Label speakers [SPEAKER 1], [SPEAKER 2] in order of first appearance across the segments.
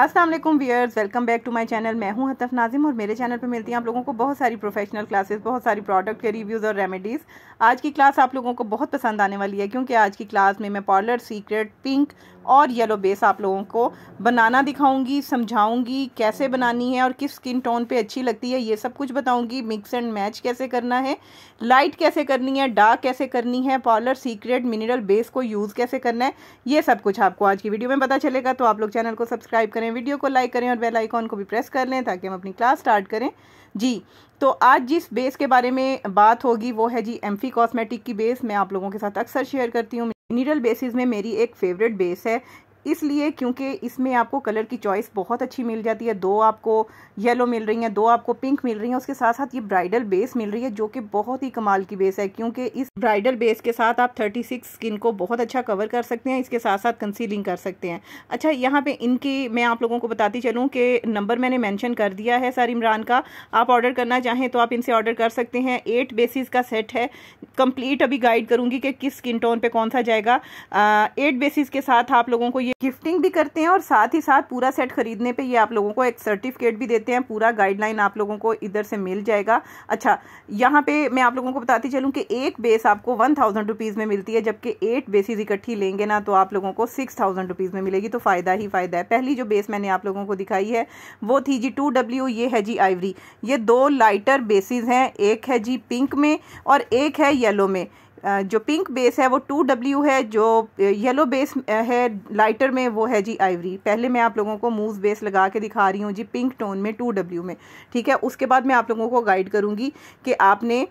[SPEAKER 1] Aslam viewers welcome back to my channel मैं हूं हतफ नाजिम और मेरे चैनल पर मिलती हैं आप लोगों को बहुत सारी प्रोफेशनल क्लासेस बहुत सारी प्रोडक्ट के रिव्यूज़ और रेमेडीज़ आज की क्लास आप लोगों को बहुत पसंद आने वाली है क्योंकि आज की क्लास में मैं पार्लर सीक्रेट पिंक और येलो बेस आप लोगों को बनाना दिखाऊंगी समझाऊंगी कैसे बनानी है और किस स्किन टोन पे अच्छी लगती है ये सब कुछ बताऊंगी मिक्स एंड मैच कैसे करना है लाइट कैसे करनी है डार्क कैसे करनी है पार्लर सीक्रेट मिनरल बेस को यूज़ कैसे करना है ये सब कुछ आपको आज की वीडियो में पता चलेगा तो आप लोग चैनल को सब्सक्राइब करें करें वीडियो को लाइक करें और बेल आइकॉन को भी प्रेस कर लें ताकि हम अपनी क्लास स्टार्ट करें जी तो आज जिस बेस के बारे में बात होगी वो है जी एम्फी कॉस्मेटिक की बेस मैं आप लोगों के साथ अक्सर शेयर करती हूँ मिनरल बेसिस में मेरी एक फेवरेट बेस है इसलिए क्योंकि इसमें आपको कलर की चॉइस बहुत अच्छी मिल जाती है दो आपको येलो मिल रही हैं दो आपको पिंक मिल रही हैं उसके साथ साथ ये ब्राइडल बेस मिल रही है जो कि बहुत ही कमाल की बेस है क्योंकि इस ब्राइडल बेस के साथ आप 36 स्किन को बहुत अच्छा कवर कर सकते हैं इसके साथ साथ कंसीलिंग कर सकते हैं अच्छा यहाँ पर इनकी मैं आप लोगों को बताती चलूँ कि नंबर मैंने मैंशन कर दिया है सर इमरान का आप ऑर्डर करना चाहें तो आप इनसे ऑर्डर कर सकते हैं एट बेसिस का सेट है कम्प्लीट अभी गाइड करूँगी कि किस स्किन टोन पर कौन सा जाएगा एट बेसिस के साथ आप लोगों को गिफ्टिंग भी करते हैं और साथ ही साथ पूरा सेट खरीदने पे ये आप लोगों को एक सर्टिफिकेट भी देते हैं पूरा गाइडलाइन आप लोगों को इधर से मिल जाएगा अच्छा यहाँ पे मैं आप लोगों को बताती चलूँ कि एक बेस आपको वन थाउजेंड रुपीज़ में मिलती है जबकि एट बेसिस इकट्ठी लेंगे ना तो आप लोगों को सिक्स थाउजेंड रुपीज़ में मिलेगी तो फ़ायदा ही फ़ायदा है पहली जो बेस मैंने आप लोगों को दिखाई है वो थी जी टू डब्ल्यू ये है जी आइवरी ये दो लाइटर बेसिस हैं एक है जी पिंक में और एक है येलो में जो पिंक बेस है वो टू डब्ल्यू है जो येलो बेस है लाइटर में वो है जी आइवरी पहले मैं आप लोगों को मूव बेस लगा के दिखा रही हूँ जी पिंक टोन में टू डब्ल्यू में ठीक है उसके बाद मैं आप लोगों को गाइड करूँगी कि आपने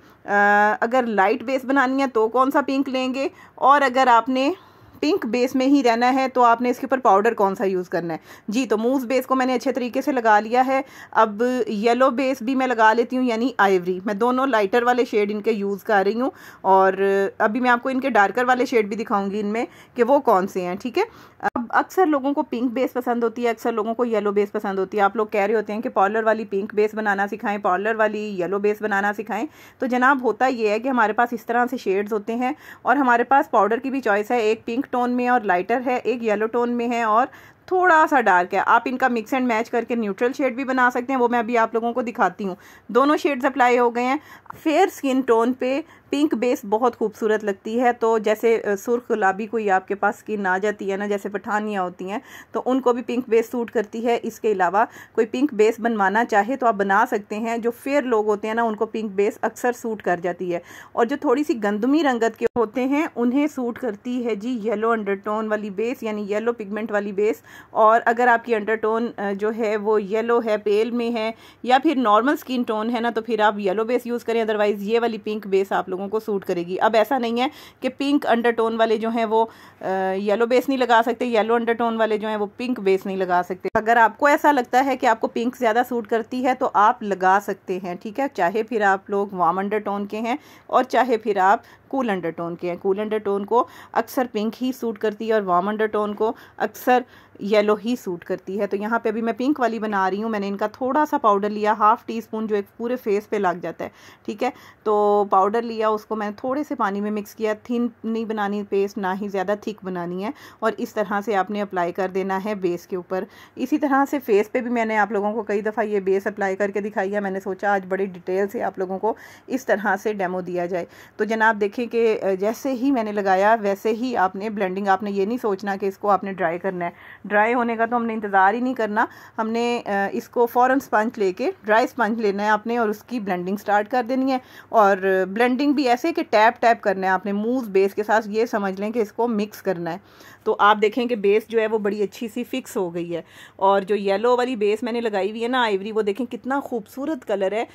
[SPEAKER 1] अगर लाइट बेस बनानी है तो कौन सा पिंक लेंगे और अगर आपने पिंक बेस में ही रहना है तो आपने इसके ऊपर पाउडर कौन सा यूज़ करना है जी तो मूव बेस को मैंने अच्छे तरीके से लगा लिया है अब येलो बेस भी मैं लगा लेती हूँ यानी आइवरी मैं दोनों लाइटर वाले शेड इनके यूज़ कर रही हूँ और अभी मैं आपको इनके डार्कर वाले शेड भी दिखाऊंगी इनमें कि वो कौन से हैं ठीक है अब अक्सर लोगों को पिंक बेस पसंद होती है अक्सर लोगों को येलो बेस पसंद होती है आप लोग कह रहे होते हैं कि पार्लर वाली पिंक बेस बनाना सिखाएं पार्लर वाली येलो बेस बनाना सिखाएं तो जनाब होता ये है कि हमारे पास इस तरह से शेड्स होते हैं और हमारे पास पाउडर की भी चॉइस है एक पिंक टोन में और लाइटर है एक येलो टोन में है और थोड़ा सा डार्क है आप इनका मिक्स एंड मैच करके न्यूट्रल शेड भी बना सकते हैं वो मैं अभी आप लोगों को दिखाती हूँ दोनों शेड्स अप्लाई हो गए हैं फेयर स्किन टोन पे पिंक बेस बहुत खूबसूरत लगती है तो जैसे सुर्ख गुलाबी कोई आपके पास स्किन आ जाती है ना जैसे पठानियाँ होती हैं तो उनको भी पिंक बेस सूट करती है इसके अलावा कोई पिंक बेस बनवाना चाहे तो आप बना सकते हैं जो फेयर लोग होते हैं ना उनको पिंक बेस अक्सर सूट कर जाती है और जो थोड़ी सी गंदमी रंगत के होते हैं उन्हें सूट करती है जी येलो अंडरटोन वाली बेस यानी येलो पिगमेंट वाली बेस और अगर आपकी अंडरटोन जो है वो येलो है पेल में है या फिर नॉर्मल स्किन टोन है ना तो फिर आप येलो बेस यूज़ करें अदरवाइज़ ये वाली पिंक बेस आप लोगों को सूट करेगी अब ऐसा नहीं है कि पिंक अंडरटोन वाले जो हैं वो येलो बेस नहीं लगा सकते येलो अंडरटोन वाले जो हैं वो पिंक बेस नहीं लगा सकते अगर आपको ऐसा लगता है कि आपको पिंक ज़्यादा सूट करती है तो आप लगा सकते हैं ठीक है चाहे फिर आप लोग वाम अंडरटोन के हैं और चाहे फिर आप कूल अंडरटोन के हैं कूल अंडरटोन को अक्सर पिंक ही सूट करती है और वाम अंडरटोन को अक्सर येलो ही सूट करती है तो यहाँ पे अभी मैं पिंक वाली बना रही हूँ मैंने इनका थोड़ा सा पाउडर लिया हाफ़ टी स्पून जो एक पूरे फेस पे लग जाता है ठीक है तो पाउडर लिया उसको मैंने थोड़े से पानी में मिक्स किया थिन नहीं बनानी पेस्ट ना ही ज़्यादा थिक बनानी है और इस तरह से आपने अप्लाई कर देना है बेस के ऊपर इसी तरह से फेस पर भी मैंने आप लोगों को कई दफ़ा ये बेस अप्लाई करके दिखाई है मैंने सोचा आज बड़ी डिटेल से आप लोगों को इस तरह से डेमो दिया जाए तो जनाब देखें कि जैसे ही मैंने लगाया वैसे ही आपने ब्लेंडिंग आपने ये नहीं सोचना कि इसको आपने ड्राई करना है ड्राई होने का तो हमने इंतज़ार ही नहीं करना हमने इसको फ़ौरन स्पंज लेके ड्राई स्पंज लेना है आपने और उसकी ब्लेंडिंग स्टार्ट कर देनी है और ब्लेंडिंग भी ऐसे कि टैप टैप करना है आपने मूव बेस के साथ ये समझ लें कि इसको मिक्स करना है तो आप देखें कि बेस जो है वो बड़ी अच्छी सी फिक्स हो गई है और जो येलो वाली बेस मैंने लगाई हुई है ना आइवरी वो देखें कितना खूबसूरत कलर है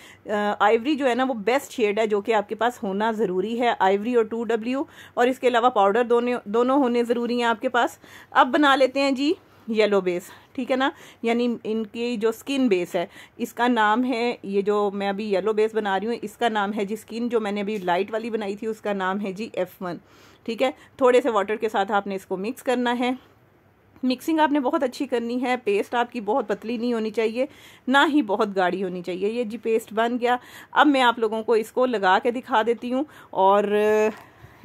[SPEAKER 1] आइवरी जो है ना वो बेस्ट शेड है जो कि आपके पास होना ज़रूरी है आइवरी और टू डब्ल्यू और इसके अलावा पाउडर दोनों दोनों होने ज़रूरी हैं आपके पास अब बना लेते हैं जी येलो बेस ठीक है ना यानी इनकी जो स्किन बेस है इसका नाम है ये जो मैं अभी येलो बेस बना रही हूँ इसका नाम है जी स्किन जो मैंने अभी लाइट वाली बनाई थी उसका नाम है जी एफ़ वन ठीक है थोड़े से वाटर के साथ आपने इसको मिक्स करना है मिक्सिंग आपने बहुत अच्छी करनी है पेस्ट आपकी बहुत पतली नहीं होनी चाहिए ना ही बहुत गाढ़ी होनी चाहिए ये जी पेस्ट बन गया अब मैं आप लोगों को इसको लगा के दिखा देती हूँ और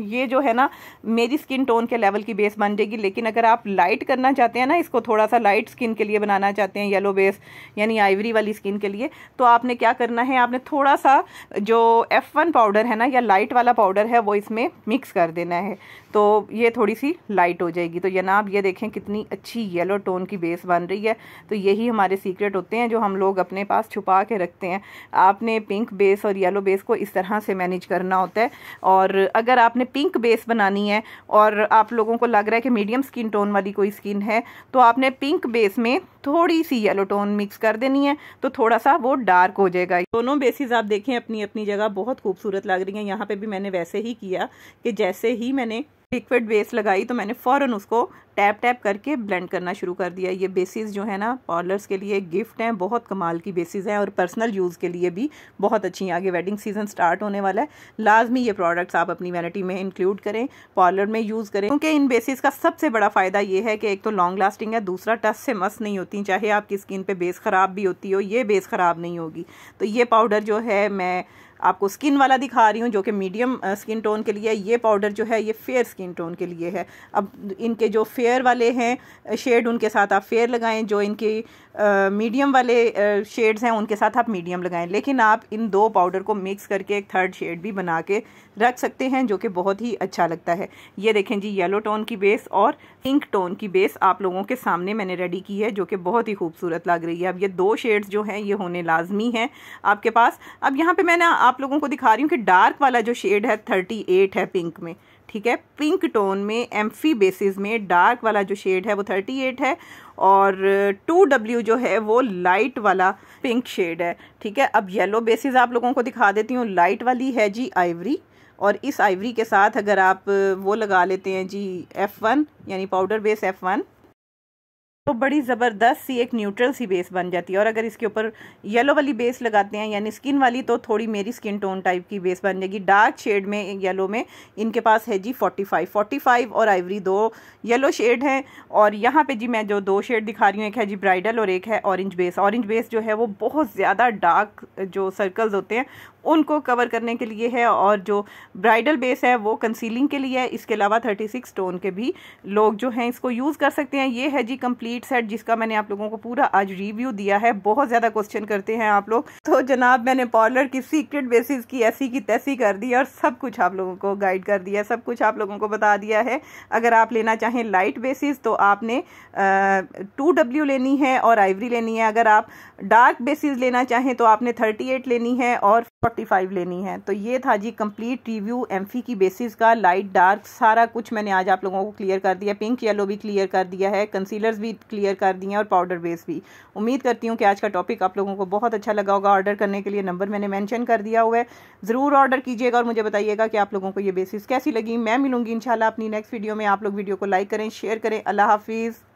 [SPEAKER 1] ये जो है ना मेरी स्किन टोन के लेवल की बेस बन जाएगी लेकिन अगर आप लाइट करना चाहते हैं ना इसको थोड़ा सा लाइट स्किन के लिए बनाना चाहते हैं येलो बेस यानी आइवरी वाली स्किन के लिए तो आपने क्या करना है आपने थोड़ा सा जो एफ़ वन पाउडर है ना या लाइट वाला पाउडर है वो इसमें मिक्स कर देना है तो ये थोड़ी सी लाइट हो जाएगी तो जनाब ये देखें कितनी अच्छी येलो टोन की बेस बन रही है तो यही हमारे सीक्रेट होते हैं जो हम लोग अपने पास छुपा के रखते हैं आपने पिंक बेस और येलो बेस को इस तरह से मैनेज करना होता है और अगर आपने पिंक बेस बनानी है और आप लोगों को लग रहा है कि मीडियम स्किन टोन वाली कोई स्किन है तो आपने पिंक बेस में थोड़ी सी येलो टोन मिक्स कर देनी है तो थोड़ा सा वो डार्क हो जाएगा दोनों बेसिस आप देखें अपनी अपनी जगह बहुत खूबसूरत लग रही हैं यहाँ पे भी मैंने वैसे ही किया कि जैसे ही मैंने लिक्विड बेस लगाई तो मैंने फ़ौरन उसको टैप टैप करके ब्लेंड करना शुरू कर दिया ये बेसिस जो है ना पार्लर्स के लिए गिफ्ट हैं बहुत कमाल की बेसिस हैं और पर्सनल यूज़ के लिए भी बहुत अच्छी हैं आगे वेडिंग सीज़न स्टार्ट होने वाला है लाजमी ये प्रोडक्ट्स आप अपनी वैनिटी में इंक्लूड करें पार्लर में यूज़ करें क्योंकि इन बेसिस का सबसे बड़ा फ़ायदा ये है कि एक तो लॉन्ग लास्टिंग है दूसरा टस से मस्त नहीं होती चाहे आपकी स्किन पर बेस ख़राब भी होती हो ये बेस ख़राब नहीं होगी तो ये पाउडर जो है मैं आपको स्किन वाला दिखा रही हूँ जो कि मीडियम स्किन टोन के लिए है ये पाउडर जो है ये फेयर स्किन टोन के लिए है अब इनके जो फेयर वाले हैं शेड उनके साथ आप फेयर लगाएं जो इनके मीडियम वाले शेड्स हैं उनके साथ आप मीडियम लगाएं लेकिन आप इन दो पाउडर को मिक्स करके एक थर्ड शेड भी बना के रख सकते हैं जो कि बहुत ही अच्छा लगता है ये देखें जी येलो टोन की बेस और पिंक टोन की बेस आप लोगों के सामने मैंने रेडी की है जो कि बहुत ही खूबसूरत लग रही है अब ये दो शेड्स जो हैं ये होने लाजमी हैं आपके पास अब यहाँ पर मैंने आप लोगों को दिखा रही हूँ कि डार्क वाला जो शेड है थर्टी एट है पिंक में ठीक है पिंक टोन में एम्फी बेसिस में डार्क वाला जो शेड है वो थर्टी एट है और टू डब्ल्यू जो है वो लाइट वाला पिंक शेड है ठीक है अब येलो बेसिस आप लोगों को दिखा देती हूँ लाइट वाली है जी आइवरी और इस आइवरी के साथ अगर आप वो लगा लेते हैं जी एफ़ वन यानी पाउडर बेस एफ़ वन तो बड़ी ज़बरदस्त सी एक न्यूट्रल सी बेस बन जाती है और अगर इसके ऊपर येलो वाली बेस लगाते हैं यानी स्किन वाली तो थोड़ी मेरी स्किन टोन टाइप की बेस बन जाएगी डार्क शेड में येलो में इनके पास है जी 45 45 और आइवरी दो येलो शेड हैं और यहाँ पे जी मैं जो दो शेड दिखा रही हूँ एक है जी ब्राइडल और एक है ऑरेंज बेस ऑरेंज बेस जो है वो बहुत ज़्यादा डार्क जो सर्कल्स होते हैं उनको कवर करने के लिए है और जो ब्राइडल बेस है वो कंसीलिंग के लिए है इसके अलावा 36 टोन के भी लोग जो हैं इसको यूज़ कर सकते हैं ये है जी कंप्लीट सेट जिसका मैंने आप लोगों को पूरा आज रिव्यू दिया है बहुत ज़्यादा क्वेश्चन करते हैं आप लोग तो जनाब मैंने पार्लर की सीक्रेट बेसिस की ऐसी की तैसी कर दी और सब कुछ आप लोगों को गाइड कर दिया सब कुछ आप लोगों को बता दिया है अगर आप लेना चाहें लाइट बेसिस तो आपने टू डब्ल्यू लेनी है और आइवरी लेनी है अगर आप डार्क बेसिस लेना चाहें तो आपने थर्टी एट लेनी है और 45 लेनी है तो ये था जी कंप्लीट रिव्यू एम्फी की बेसिस का लाइट डार्क सारा कुछ मैंने आज आप लोगों को क्लियर कर दिया पिंक येलो भी क्लियर कर दिया है कंसीलर्स भी क्लियर कर दिए हैं और पाउडर बेस भी उम्मीद करती हूँ कि आज का टॉपिक आप लोगों को बहुत अच्छा लगा होगा ऑर्डर करने के लिए नंबर मैंने मैंशन कर दिया हुआ है ज़रूर ऑर्डर कीजिएगा और मुझे बताइएगा कि आप लोगों को ये बेसिस कैसी लगी मैं मिलूंगी इनशाला अपनी नेक्स्ट वीडियो में आप लोग वीडियो को लाइक करें शेयर करें अल्लाह हाफिज़